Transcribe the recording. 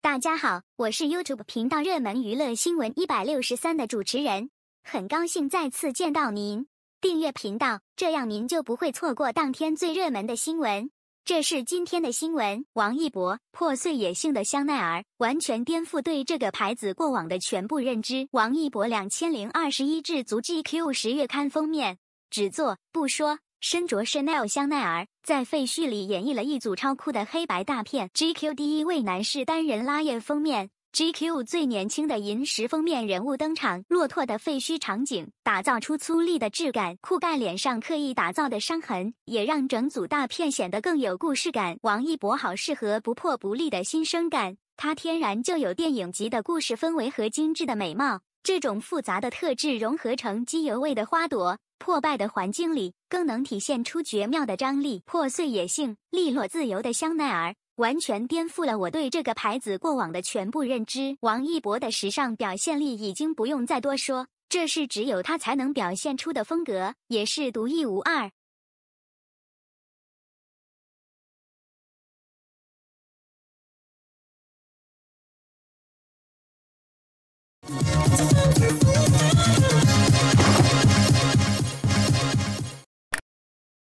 大家好，我是 YouTube 频道热门娱乐新闻一百六十三的主持人，很高兴再次见到您。订阅频道，这样您就不会错过当天最热门的新闻。这是今天的新闻：王一博破碎野性的香奈儿，完全颠覆对这个牌子过往的全部认知。王一博两千零二十一至足 GQ 十月刊封面，只做不说。身着 Chanel 香奈儿，在废墟里演绎了一组超酷的黑白大片。GQ 第一位男士单人拉页封面，GQ 最年轻的银石封面人物登场。骆驼的废墟场景打造出粗粝的质感，酷盖脸上刻意打造的伤痕，也让整组大片显得更有故事感。王一博好适合不破不立的新生感，他天然就有电影级的故事氛围和精致的美貌，这种复杂的特质融合成机油味的花朵。破败的环境里，更能体现出绝妙的张力、破碎野性、利落自由的香奈儿，完全颠覆了我对这个牌子过往的全部认知。王一博的时尚表现力已经不用再多说，这是只有他才能表现出的风格，也是独一无二。